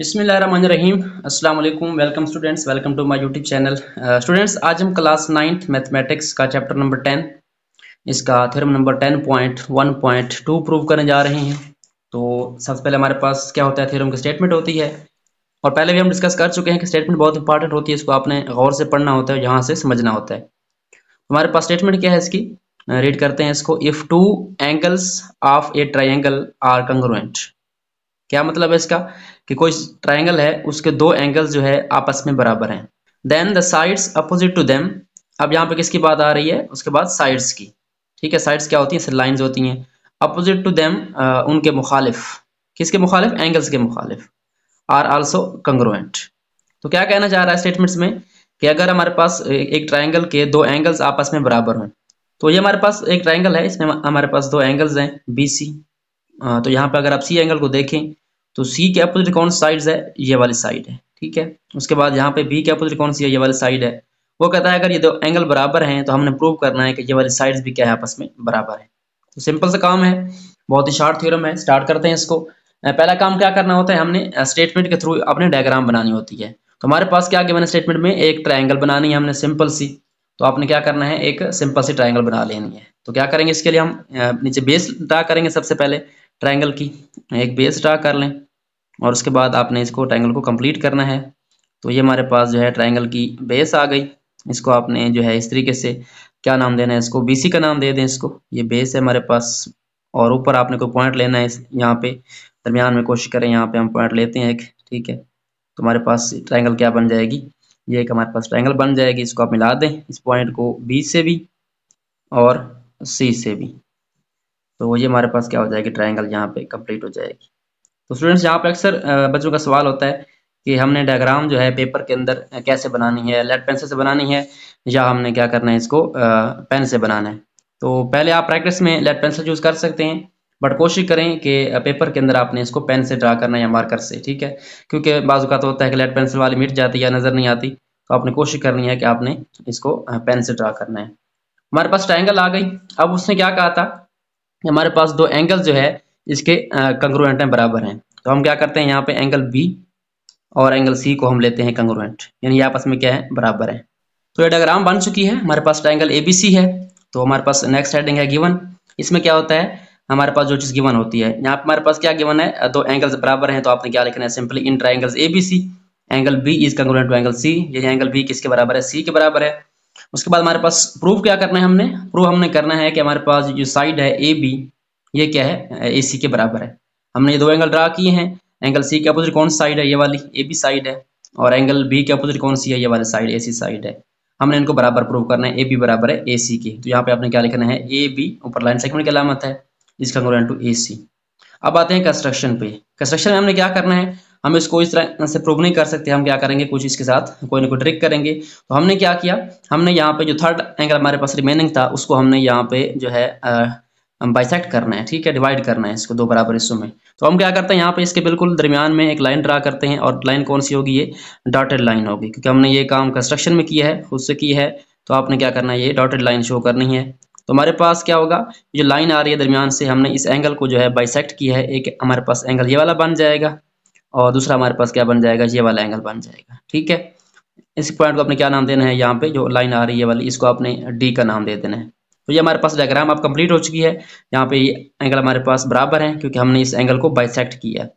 बिसमीम अस्सलाम वालेकुम welcome students welcome to my YouTube channel students आज हम क्लास नाइन्थ मैथमेटिक्स का चैप्टर नंबर टेन इसका theorem number ten point one point two prove करने जा रहे हैं तो सबसे पहले हमारे पास क्या होता है थ्योरम की स्टेटमेंट होती है और पहले भी हम डिस्कस कर चुके हैं कि स्टेटमेंट बहुत इंपॉर्टेंट होती है इसको आपने गौर से पढ़ना होता है यहाँ से समझना होता है हमारे पास स्टेटमेंट क्या है इसकी रीड करते हैं इसको if two angles of a triangle are congruent क्या मतलब है इसका कि कोई ट्राइंगल है उसके दो एंगल जो है आपस में बराबर हैं then the sides opposite to them अब यहाँ पे किसकी बात आ रही है उसके बाद साइड्स की ठीक है साइड्स क्या होती हैं लाइन्स होती हैं अपोजिट टू देम उनके मुखालिफ किसके मुखालिफ एंगल्स के मुखालिफ आर आल्सो कंग्रोएंट तो क्या कहना चाह रहा है स्टेटमेंट्स में कि अगर हमारे पास एक ट्राइंगल के दो एंगल्स आपस में बराबर हों तो ये हमारे पास एक ट्राइंगल है इसमें हमारे पास दो एंगल्स हैं बी सी तो यहाँ पर अगर आप सी एंगल को देखें तो सी के अपोजिट कौन साइड है ये वाली साइड है ठीक है उसके बाद यहाँ पे बी के अपोजिट कौन सी है ये वाली साइड है वो कहता है अगर ये दो एंगल बराबर हैं तो हमने प्रूव करना है कि ये वाली साइड्स भी क्या है आपस में बराबर है तो सिंपल सा काम है बहुत ही शार्ट थ्योरम है स्टार्ट करते हैं इसको पहला काम क्या करना होता है हमने स्टेटमेंट के थ्रू अपने डायग्राम बनानी होती है तो हमारे पास क्या आगे मैंने स्टेटमेंट में एक ट्राइंगल बनानी है हमने सिंपल सी तो आपने क्या करना है एक सिंपल सी ट्राइंगल बना लेनी है तो क्या करेंगे इसके लिए हम नीचे बेस ड्रा करेंगे सबसे पहले ट्राइंगल की एक बेस ड्रा कर लें और उसके बाद आपने इसको ट्राइंगल को कंप्लीट करना है तो ये हमारे पास जो है ट्राइंगल की बेस आ गई इसको आपने जो है इस तरीके से क्या नाम देना है इसको बी का नाम दे दें इसको ये बेस है हमारे पास और ऊपर आपने कोई पॉइंट लेना है यहाँ पे दरमियान में कोशिश करें यहाँ पे हम पॉइंट लेते हैं एक ठीक है तो हमारे पास ट्राइंगल क्या बन जाएगी ये एक हमारे पास ट्राइंगल बन जाएगी इसको आप मिला दें इस पॉइंट को बी से भी और सी से भी तो ये हमारे पास क्या हो जाएगी ट्राइंगल यहाँ पे कंप्लीट हो जाएगी तो स्टूडेंट्स यहाँ पर अक्सर बच्चों का सवाल होता है कि हमने डायग्राम जो है पेपर के अंदर कैसे बनानी है लेड पेंसिल से बनानी है या हमने क्या करना है इसको पेन से बनाना है तो पहले आप प्रैक्टिस में लेड पेंसिल यूज़ कर सकते हैं बट कोशिश करें कि पेपर के अंदर आपने इसको पेन से ड्रा करना है या मार्कर से ठीक है क्योंकि बाजू का तो होता है कि लेड पेंसिल वाली मिट जाती है या नज़र नहीं आती तो आपने कोशिश करनी है कि आपने इसको पेन से ड्रा करना है हमारे पास ट्राइंगल आ गई अब उसने क्या कहा था हमारे पास दो एंगल जो है इसके कंग्रोहेंट हैं बराबर हैं तो हम क्या करते हैं यहाँ पे एंगल बी और एंगल सी को हम लेते हैं कंग्रोवेंट यानी आपस में क्या है बराबर है तो ये डायग्राम बन चुकी है हमारे पास एंगल ए बी सी है तो हमारे पास नेक्स्ट हेडिंग है गिवन इसमें क्या होता है हमारे पास जो चीज़ गिवन होती है यहाँ पे हमारे पास क्या गिवन है दो एंगल्स बराबर हैं तो आपने क्या लिखना है simply in triangle A B C angle B is congruent to angle C यानी एंगल बी किसके बराबर है सी के बराबर है उसके बाद हमारे पास प्रूफ क्या करना है हमने प्रूफ हमने करना है कि हमारे पास जो साइड है ए बी ये क्या है ए सी के बराबर है हमने ये दो एंगल ड्रा किए हैं एंगल सी के अपोजिट कौन सी साइड है ये वाली ए बी साइड है और एंगल बी के अपोजिट कौन सी है ये वाली साइड ए सी साइड है हमने इनको बराबर प्रूव करना है ए बी बराबर है ए सी के तो यहाँ पे आपने क्या लिखना है ए बी ऊपर लाइन सेगमेंट की अलामत है इसका अनुरोध टू ए सी अब आते हैं कंस्ट्रक्शन पे कंस्ट्रक्शन में हमने क्या करना है हम इसको इस तरह से प्रूव नहीं कर सकते हम क्या करेंगे कुछ इसके साथ कोई ना कोई ट्रिक करेंगे तो हमने क्या किया हमने यहाँ पे जो थर्ड एंगल हमारे पास रिमेनिंग था उसको हमने यहाँ पे जो है बाइसेक्ट करना है ठीक है डिवाइड करना है इसको दो बराबर हिस्सों में तो हम क्या करते हैं यहाँ पे इसके बिल्कुल दरमियान में एक लाइन ड्रा करते हैं और लाइन कौन सी होगी ये डॉटेड लाइन होगी क्योंकि हमने ये काम कंस्ट्रक्शन में किया है खुद से किया है तो आपने क्या करना है ये डॉटेड लाइन शो करनी है तो हमारे पास क्या होगा जो लाइन आ रही है दरमियान से हमने इस एंगल को जो है बाइसेक्ट किया है एक हमारे पास एंगल ये वाला बन जाएगा और दूसरा हमारे पास क्या बन जाएगा ये वाला एंगल बन जाएगा ठीक है इस पॉइंट को आपने क्या नाम देना है यहाँ पे जो लाइन आ रही है वाली इसको आपने डी का नाम दे देना है तो ये हमारे पास डायग्राम अब कंप्लीट हो चुकी है यहाँ पे ये एंगल हमारे पास बराबर है क्योंकि हमने इस एंगल को बाइसेक्ट किया है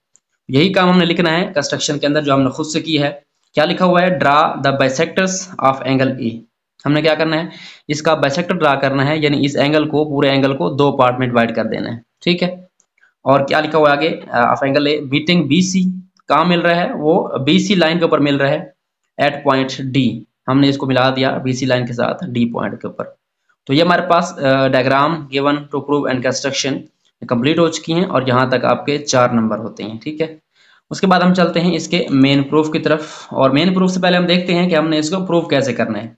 यही काम हमने लिखना है कंस्ट्रक्शन के अंदर जो हमने खुद से की है क्या लिखा हुआ है draw the bisectors of angle A हमने क्या करना है इसका बाइसेक्टर ड्रा करना है यानी इस एंगल को पूरे एंगल को दो पार्ट में डिवाइड कर देना है ठीक है और क्या लिखा हुआ आगे of angle A meeting B C मिल रहा है वो बी सी लाइन के ऊपर मिल रहा है एट पॉइंट डी हमने इसको मिला दिया बी सी लाइन के साथ डी पॉइंट के ऊपर तो ये हमारे पास diagram given to prove and construction complete हो चुकी हैं और यहाँ तक आपके चार नंबर होते हैं ठीक है उसके बाद हम चलते हैं इसके मेन प्रूफ की तरफ और मेन प्रूफ से पहले हम देखते हैं कि हमने इसको प्रूफ कैसे करना है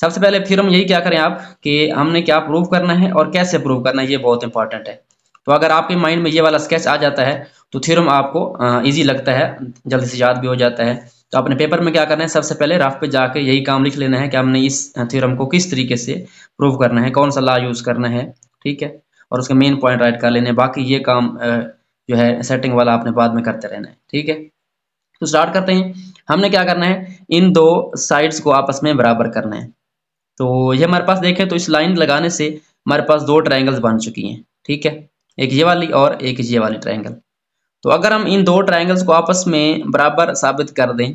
सबसे पहले फिर हम यही क्या करें आप कि हमने क्या प्रूफ करना है और कैसे प्रूव करना है ये बहुत इंपॉर्टेंट है तो अगर आपके माइंड में ये वाला स्केच आ जाता है तो थिरम आपको इजी लगता है जल्दी से याद भी हो जाता है तो अपने पेपर में क्या करना है सबसे पहले राफ पे जाके यही काम लिख लेना है कि हमने इस थ्योरम को किस तरीके से प्रूव करना है कौन सा लॉ यूज करना है ठीक है और उसके मेन पॉइंट राइट कर लेने बाकी ये काम जो है सेटिंग वाला आपने बाद में करते रहना है ठीक है तो स्टार्ट करते हैं हमने क्या करना है इन दो साइड्स को आपस में बराबर करना है तो ये हमारे पास देखें तो इस लाइन लगाने से हमारे पास दो ट्राइंगल्स बन चुकी हैं ठीक है एक ये वाली और एक ये वाली ट्राइंगल तो अगर हम इन दो ट्राइंगल्स को आपस में बराबर साबित कर दें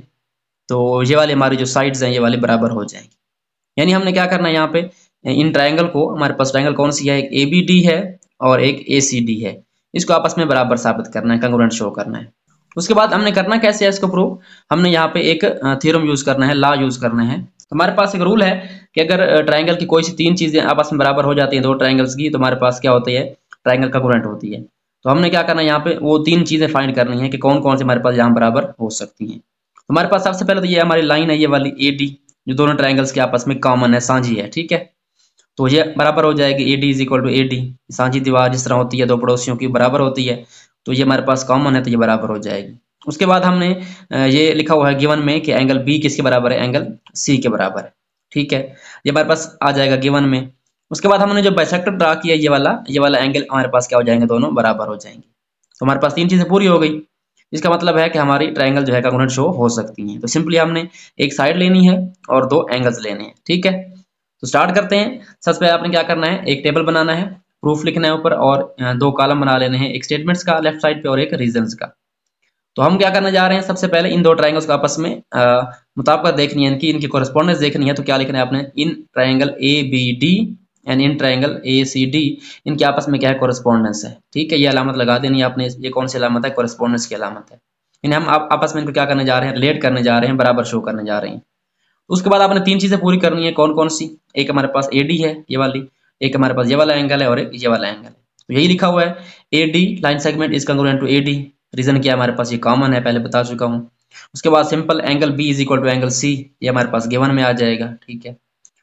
तो ये वाले हमारे जो साइड्स हैं ये वाले बराबर हो जाएंगे यानी हमने क्या करना है यहाँ पे इन ट्राइंगल को हमारे पास ट्राइंगल कौन सी है एक ए बी डी है और एक ए सी डी है इसको आपस में बराबर साबित करना है कंग्रोडेंट शो करना है उसके बाद हमने करना कैसे है इसको प्रूव हमने यहाँ पे एक थ्योरम यूज करना है लॉ यूज करना है हमारे पास एक रूल है कि अगर ट्राइंगल की कोई सी तीन चीजें आपस में बराबर हो जाती हैं दो ट्राइंगल्स की तो हमारे पास क्या होती है ट्राइंगल कंग्रोडेंट होती है तो हमने क्या करना है यहाँ पे वो तीन चीजें फाइंड करनी है कि कौन कौन से हमारे पास यहाँ बराबर हो सकती हैं हमारे पास सबसे पहले तो ये हमारी लाइन है ये वाली ए डी जो दोनों ट्राइंगल्स के आपस में कॉमन है साझी है ठीक है तो ये बराबर हो जाएगी A D is equal to A D साझी दीवार जिस तरह होती है दो पड़ोसियों की बराबर होती है तो ये हमारे पास कॉमन है तो ये बराबर हो जाएगी उसके बाद हमने ये लिखा हुआ है गिवन में कि एंगल बी किसके बराबर है एंगल सी के बराबर है ठीक है ये हमारे पास आ जाएगा गिवन में उसके बाद हमने जो बाइसेक्टर ड्रा किया ये वाला ये वाला एंगल हमारे पास क्या हो जाएंगे दोनों बराबर हो जाएंगे तो हमारे पास तीन चीज़ें पूरी हो गई इसका मतलब है कि हमारी ट्राइंगल जो है कांगोनेंट शो हो सकती है तो सिंपली हमने एक साइड लेनी है और दो एंगल्स लेने हैं ठीक है तो स्टार्ट करते हैं सबसे पहले आपने क्या करना है एक टेबल बनाना है प्रूफ लिखना है ऊपर और दो कॉलम बना लेने हैं एक स्टेटमेंट्स का लेफ्ट साइड पे और एक रीजंस का तो हम क्या करने जा रहे हैं सबसे पहले इन दो ट्राइंगल्स का आपस में मुताबिक देखनी है इनकी इनकी कॉरेस्पॉन्डेंस देखनी है तो क्या लिखना है आपने in triangle A B D and in triangle A C D इनके आपस में क्या है कॉरेस्पॉन्डेंस है ठीक है ये अलामत लगा देनी आपने ये कौन सी अलामत है कॉरेस्पॉन्डेंस की अलामत है इन्हें हम आप, आपस में इनको क्या करने जा रहे हैं रिलेट करने जा रहे हैं बराबर शो करने जा रहे हैं उसके बाद आपने तीन चीज़ें पूरी करनी है कौन कौन सी एक हमारे पास ए डी है ये वाली एक हमारे पास ये वाला एंगल है और एक ये वाला एंगल है तो यही लिखा हुआ है A D line segment is congruent to A D reason क्या हमारे पास ये कॉमन है पहले बता चुका हूँ उसके बाद simple angle B is equal to angle C ये हमारे पास गिवन में आ जाएगा ठीक है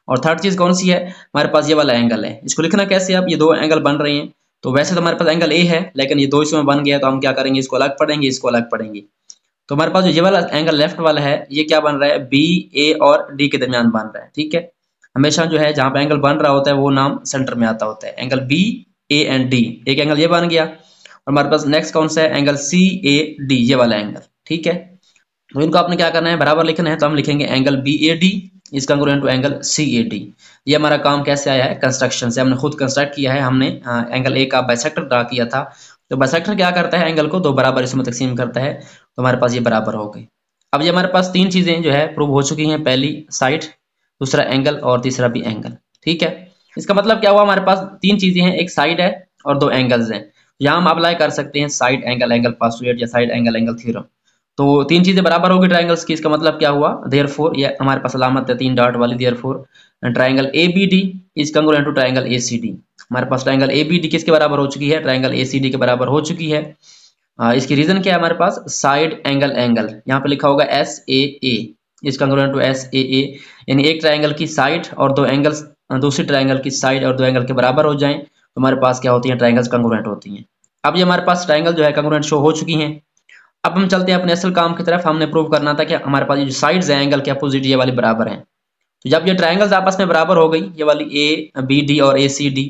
और थर्ड चीज़ कौन सी है हमारे पास ये वाला एंगल है इसको लिखना कैसे आप ये दो एंगल बन रहे हैं तो वैसे तो हमारे पास एंगल ए है लेकिन ये दो इसमें बन गया तो हम क्या करेंगे इसको अलग पढ़ेंगे इसको अलग पढ़ेंगे तो हमारे पास जो ये वाला एंगल लेफ्ट वाला है ये क्या बन रहा है बी ए और डी के दरमियान बन रहा है ठीक है हमेशा जो है जहाँ पे एंगल बन रहा होता है वो नाम सेंटर में आता होता है angle B A and D एक एंगल ये बन गया और हमारे पास नेक्स्ट कौन सा है एंगल सी ए डी ये वाला एंगल ठीक है तो इनको आपने क्या करना है बराबर लिखना है तो हम लिखेंगे angle B A D is congruent to angle C A D ये हमारा काम कैसे आया है कंस्ट्रक्शन से हमने खुद कंस्ट्रक्ट किया है हमने एंगल ए का बाइसेक्टर ड्रा किया था तो बाइसेक्टर क्या करता है एंगल को दो बराबर इसमें तकसीम करता है तो हमारे पास ये बराबर हो गई अब ये हमारे पास तीन चीज़ें जो है प्रूव हो चुकी हैं पहली साइड दूसरा एंगल और तीसरा भी एंगल ठीक है इसका मतलब क्या हुआ हमारे पास तीन चीज़ें हैं एक साइड है और दो एंगल्स हैं यहाँ हम अप्लाई कर सकते हैं साइड एंगल एंगल पास या साइड एंगल एंगल थ्योरम तो तीन चीज़ें बराबर होगी ट्राइंगल्स की इसका मतलब क्या हुआ देयर फोर यह हमारे पास अलामत है तीन डॉट वाली therefore triangle A B D is congruent to triangle A C D हमारे पास ट्राइंगल ए बी डी किसके बराबर हो चुकी है ट्राइंगल ए सी डी के बराबर हो चुकी है इसकी रीजन क्या है हमारे पास साइड एंगल एंगल यहाँ पे लिखा होगा S A A is congruent to S A A यानी एक ट्राइंगल की साइड और दो एंगल्स दूसरी ट्राइंगल की साइड और दो एंगल के बराबर हो जाए तो हमारे पास क्या होती है ट्राइंगल्स कंग्रोनेंट होती हैं अब ये हमारे पास ट्राइंगल जो है कंग्रोनेंट शो हो चुकी हैं अब हम चलते हैं अपने असल काम की तरफ हमने प्रूव करना था कि हमारे पास जो साइड्स हैं एंगल के अपोजिट ये वाले बराबर हैं तो जब ये ट्राइंगल्स आपस में बराबर हो गई ये वाली ए बी डी और ए सी डी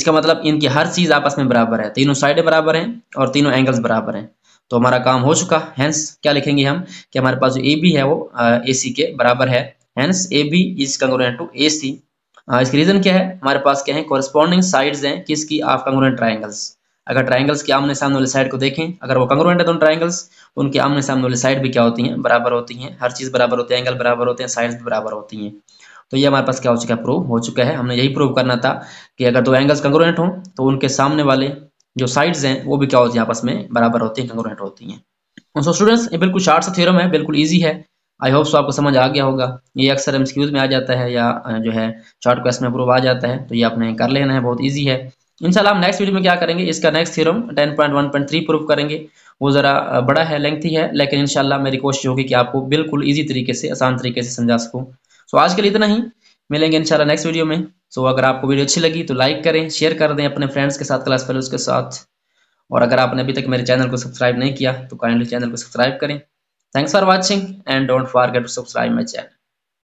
इसका मतलब इनकी हर चीज़ आपस में बराबर है तीनों साइडें बराबर हैं और तीनों एंगल्स बराबर हैं तो हमारा काम हो चुका हैंस क्या लिखेंगे हम कि हमारे पास जो ए बी है वो ए सी के बराबर है hence A B is congruent to A C इसकी रीज़न क्या है हमारे पास क्या है कॉरस्पॉन्डिंग साइड्स हैं किसकी ऑफ कंग्रोनेंट ट्राइंगल्स अगर ट्राइंगल्स के आमने सामने वाली साइड को देखें अगर वो कंग्रोहेंट है दोनों ट्राइंगल्स उनके आमने सामने वाली साइड भी क्या होती हैं बराबर होती हैं हर चीज़ बराबर होती है एंगल बराबर होते हैं साइड्स भी बराबर होती हैं तो ये हमारे पास क्या हो चुका है प्रूव हो चुका है हमने यही प्रूव करना था कि अगर दो एंगल्स कंग्रोनेट हों तो उनके सामने वाले जो साइड्स हैं वो भी क्या होती हैं आपस में बराबर होती हैं कंग्रोहेंट होती हैं सो स्टूडेंट्स ये बिल्कुल शार्ट सा थ्योरम है बिल्कुल ईजी है आई होप सो आपको समझ आ गया होगा ये अक्सर एम में आ जाता है या जो है शॉर्ट क्वेश्चन में प्रूव आ जाता है तो ये आपने कर लेना है बहुत ईजी है इंशाल्लाह हम नेक्स्ट वीडियो में क्या करेंगे इसका नेक्स्ट थ्योरम 10.1.3 प्रूव करेंगे वो ज़रा बड़ा है लेंथी है लेकिन इंशाल्लाह मेरी कोशिश होगी कि आपको बिल्कुल ईजी तरीके से आसान तरीके से समझा सकूँ सो आज के लिए इतना ही मिलेंगे इंशाल्लाह नेक्स्ट वीडियो में सो अगर आपको वीडियो अच्छी लगी तो लाइक करें शेयर कर दें अपने फ्रेंड्स के साथ क्लास फेलोज के साथ और अगर आपने अभी तक मेरे चैनल को सब्सक्राइब नहीं किया तो काइंडली चैनल को सब्सक्राइब करें thanks for watching and don't forget to subscribe my channel